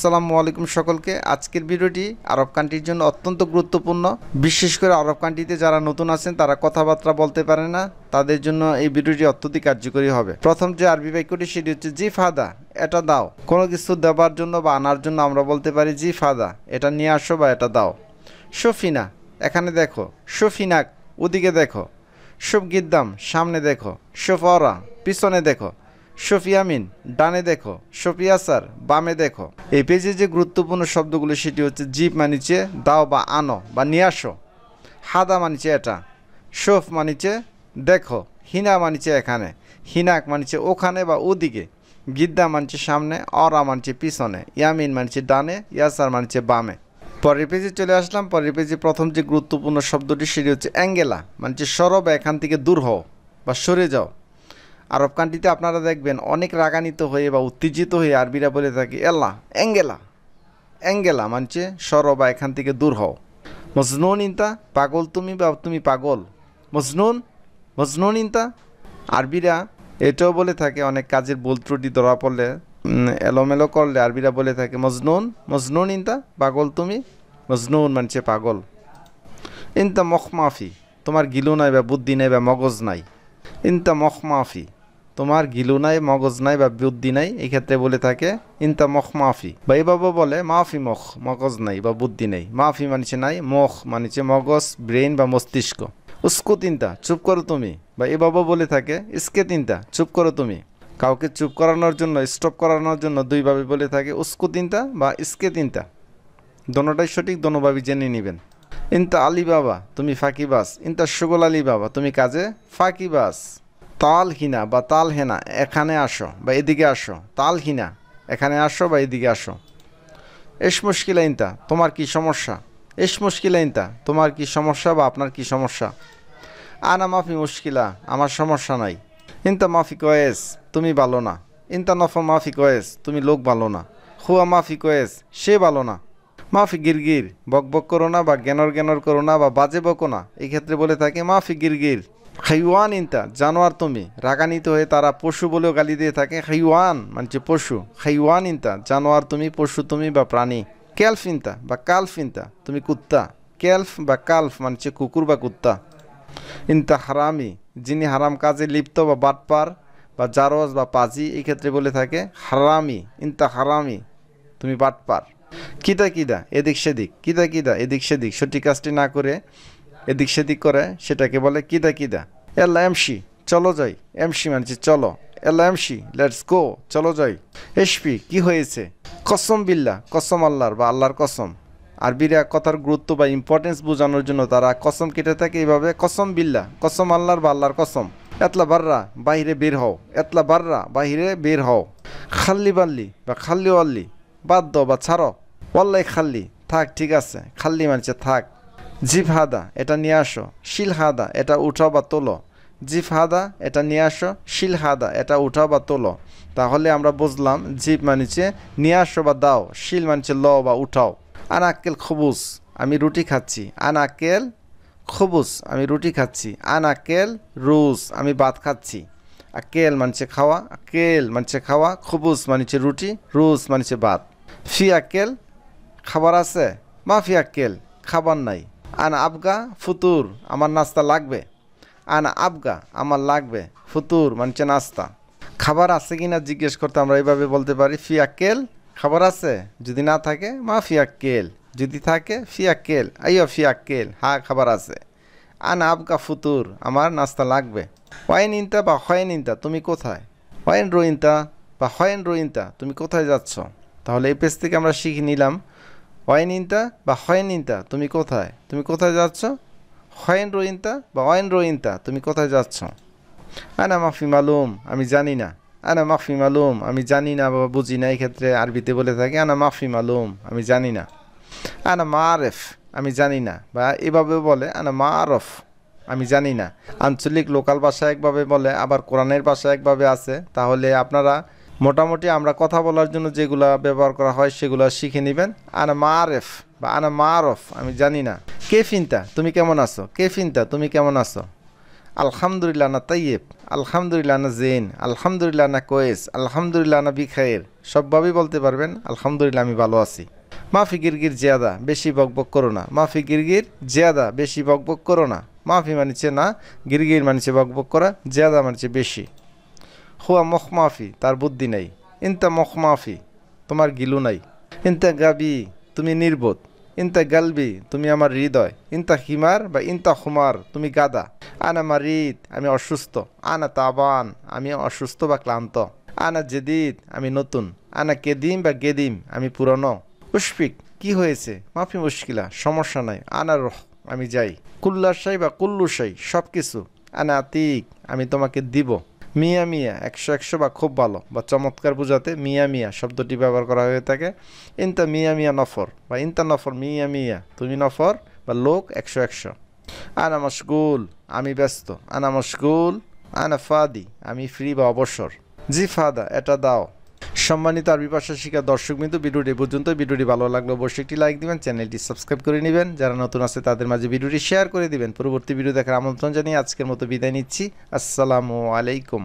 আসসালামু আলাইকুম সকলকে আজকের ভিডিওটি আরব কান্ট্রির জন্য অত্যন্ত গুরুত্বপূর্ণ বিশেষ করে আরব কান্ট্রিতে যারা নতুন আছেন তারা কথাবার্তা বলতে পারে না তাদের জন্য এই ভিডিওটি অত্যধিক কার্যকরী হবে প্রথম যে আরবি বাক্যটি সেটি হচ্ছে জি ফাদা এটা দাও কোনো কিছু দেওয়ার জন্য বা আনার জন্য আমরা বলতে পারি জি ফাদা এটা নিয়ে আসো বা এটা দাও সফিনা এখানে দেখো সফিনাক ওদিকে দেখো শফ গিদ্দাম সামনে দেখো শফরা পিছনে দেখো শফিয়ামিন ডানে দেখো সফিয়া স্যার বামে দেখো এই পেজে যে গুরুত্বপূর্ণ শব্দগুলো সেটি হচ্ছে জিপ মানিচে দাও বা আনো বা নিয়ে আসো হাদা মানিছে এটা শোফ মানিছে দেখো হিনা মানিছে এখানে হিনাক মানিছে ওখানে বা ওদিকে গিদ্দা মানছে সামনে অরা মানছে পিছনে ইয়ামিন মানছে ডানে ইয়াসার মানছে বামে পরের পেজে চলে আসলাম পরের পেজে প্রথম যে গুরুত্বপূর্ণ শব্দটি সেটি হচ্ছে অ্যাঙ্গেলা মানছে সরব এখান থেকে দূর হও বা সরে যাও আরব কান্ট্রিতে আপনারা দেখবেন অনেক রাগানিত হয়ে বা উত্তেজিত হয়ে আরবিরা বলে থাকে এল্লা অ্যাঙ্গেলা অ্যাঙ্গেলা মানছে সর বা এখান থেকে দূর হও মজনুন ইনতা পাগল তুমি বা তুমি পাগল মজনুন মজনুন ইনতা আরবিরা এটাও বলে থাকে অনেক কাজের বোল ত্রুটি ধরা পড়লে এলোমেলো করলে আরবিরা বলে থাকে মজনুন মজনুন ইনতা পাগল তুমি মজনুন মানছে পাগল ইনতা মখমাফি তোমার গিলু নাই বা বুদ্ধি নাই বা মগজ নাই ইনতা মখমাফি তোমার গিলু নাই মগজ নাই বা বুদ্ধি নাই এই ক্ষেত্রে বলে থাকে ইনতা মখ মাফি বা বাবা বলে মাফি মখ মগজ নাই বা বুদ্ধি নাই মাফি মানিছে নাই মখ মানিছে মগজ ব্রেন বা মস্তিষ্ক উস্কু তিনটা চুপ করো তুমি বা বাবা বলে থাকে ইসকে তিনটা চুপ করো তুমি কাউকে চুপ করানোর জন্য স্টপ করানোর জন্য দুইভাবে বলে থাকে উস্কু তিনটা বা ইসকে তিনটা দোনোটাই সঠিক ভাবে জেনে নেবেন ইনতা আলী বাবা তুমি ফাঁকিবাস ইনতা সুগল আলী বাবা তুমি কাজে ফাঁকিবাস তালহিনা বা তালহেনা এখানে আসো বা এদিকে আসো তালহিনা এখানে আসো বা এদিকে আসো এস মুশকিল আইনতা তোমার কি সমস্যা এস মুশকিল আইনতা তোমার কি সমস্যা বা আপনার কি সমস্যা আনা মাফি মুশকিলা আমার সমস্যা নাই ইনতা মাফি কয়েস তুমি ভালো না ইনতা নফা মাফি কয়েস তুমি লোক ভালো না হুয়া মাফি কয়েস সে ভালো না মাফি গিরগির বক বক করো না বা জ্ঞানর জ্ঞানর করো না বা বাজে বকো না এই ক্ষেত্রে বলে থাকে মাফি গিরগির হাইওয়ান ইনতা জানোয়ার তুমি রাগান্বিত হয়ে তারা পশু বলেও গালি দিয়ে থাকে হাইওয়ান মানছে পশু হাইওয়ান ইনতা জানোয়ার তুমি পশু তুমি বা প্রাণী ক্যালফ ইনতা বা কালফ ইনতা তুমি কুত্তা ক্যালফ বা কালফ মানছে কুকুর বা কুত্তা ইনতা হারামি যিনি হারাম কাজে লিপ্ত বা বাটপার বা জারজ বা পাজি এই ক্ষেত্রে বলে থাকে হারামি ইনতা হারামি তুমি বাটপার কিদা কিদা এদিক সেদিক কিদা কিদা এদিক সেদিক সঠিক কাজটি না করে এদিক সেদিক করে সেটাকে বলে কিদা কিদা এল্লা এমসি চলো যাই এমসি মানছি চলো এল্লা এমসি লেটস গো চলো যাই এসপি কি হয়েছে কসম বিল্লা কসম আল্লাহর বা আল্লাহর কসম আরবিরা কথার গুরুত্ব বা ইম্পর্টেন্স বোঝানোর জন্য তারা কসম কেটে থাকে এইভাবে কসম বিল্লা কসম আল্লাহর বা আল্লাহর কসম এতলা বাররা বাহিরে বের হও এতলা বাররা বাহিরে বের হও খাল্লি বাল্লি বা খাল্লি ওয়াল্লি বাদ বা ছাড়ো ওয়াল্লাই খাল্লি থাক ঠিক আছে খাল্লি মানছে থাক হাদা এটা নিয়ে আসো শিল হাদা এটা উঠাও বা তোলো হাদা এটা নিয়ে আসো শিল হাদা এটা উঠাও বা তোলো তাহলে আমরা বুঝলাম জিপ মানিছে নিয়ে আসো বা দাও শিল মানছে ল বা উঠাও আন আক্কেল খবুস আমি রুটি খাচ্ছি আন আক্কেল খবুস আমি রুটি খাচ্ছি আন আকেল রুস আমি ভাত খাচ্ছি আকেল মানছে খাওয়া আকেল মানছে খাওয়া খবুস মানছে রুটি রুস মানছে ভাত ফি আকেল খাবার আছে মা ফি আকেল খাবার নাই আন আবগা ফুতুর আমার নাস্তা লাগবে আন আবগা আমার লাগবে ফুতুর মানছে নাস্তা খাবার আছে কি না জিজ্ঞেস করতে আমরা এইভাবে বলতে পারি ফিয়া কেল খাবার আছে যদি না থাকে মা ফিয়া কেল যদি থাকে ফিয়া কেল আইয়া ফিয়া কেল হা খাবার আছে আন আবগা ফুতুর আমার নাস্তা লাগবে ওয়াইন ইনতা বা হয়েন ইনতা তুমি কোথায় ওয়াইন রোইনতা বা হয়েন রোইনতা তুমি কোথায় যাচ্ছ তাহলে এই পেজ থেকে আমরা শিখে নিলাম ওয়াইন বা হয়েন তুমি কোথায় তুমি কোথায় যাচ্ছ হয়েন রোইনতা বা অয়েন রোইনতা তুমি কোথায় যাচ্ছ আনা মাফি মালুম আমি জানি না আনা মাফি মালুম আমি জানি না বা বুঝি না এক্ষেত্রে ক্ষেত্রে আরবিতে বলে থাকে আনা মাফি মালুম আমি জানি না আনা মারেফ আমি জানি না বা এভাবে বলে আনা মারফ আমি জানি না আঞ্চলিক লোকাল ভাষা একভাবে বলে আবার কোরআনের ভাষা একভাবে আছে তাহলে আপনারা মোটামুটি আমরা কথা বলার জন্য যেগুলা ব্যবহার করা হয় সেগুলো শিখে নেবেন আনা মারেফ বা আনা মারফ আমি জানি না কেফিনতা তুমি কেমন আছো কেফিনতা তুমি কেমন আছো আলহামদুলিল্লাহ না তাইয়েব আলহামদুলিল্লাহ না জেন আলহামদুলিল্লাহ না কোয়েস আলহামদুলিল্লাহ না বিখায়ের সবভাবেই বলতে পারবেন আলহামদুলিল্লাহ আমি ভালো আছি মাফি গিরগির জিয়াদা বেশি বকবক করো না মাফি গিরগির জিয়াদা বেশি বকবক করো না মাফি মানিছে না গিরগির মানিছে বকবক করা জিয়াদা মানিছে বেশি হুয়া মখমাফি তার বুদ্ধি নেই ইনতা মখমাফি তোমার গিলু নাই ইনতা গাবি তুমি নির্বোধ ইনতা গালবি তুমি আমার হৃদয় ইনতা হিমার বা ইনতা হুমার তুমি গাদা আনা মারিদ আমি অসুস্থ আনা তাবান আমি অসুস্থ বা ক্লান্ত আনা জেদিদ আমি নতুন আনা কেদিম বা গেদিম আমি পুরনো উশফিক কি হয়েছে মাফি মুশকিলা সমস্যা নাই আনা রহ আমি যাই কুল্লাশাই বা কুল্লুশাই সব কিছু আনা আতিক আমি তোমাকে দিব মিয়া মিয়া একশো একশো বা খুব ভালো বা চমৎকার বোঝাতে মিয়া মিয়া শব্দটি ব্যবহার করা হয়ে থাকে ইনতা মিয়া মিয়া নফর বা ইনতা নফর মিয়া মিয়া তুমি নফর বা লোক একশো একশো আনা মশগুল আমি ব্যস্ত আনা মশগুল আনা ফাদি আমি ফ্রি বা অবসর জি ফাদা এটা দাও সম্মানিত আর বিপাশা শিকার দর্শক বিন্দু ভিডিওটি পর্যন্ত ভিডিওটি ভালো লাগলে অবশ্যই একটি লাইক দিবেন চ্যানেলটি সাবস্ক্রাইব করে নেবেন যারা নতুন আছে তাদের মাঝে ভিডিওটি শেয়ার করে দিবেন পরবর্তী ভিডিও দেখার আমন্ত্রণ জানিয়ে আজকের মতো বিদায় নিচ্ছি আসসালামু আলাইকুম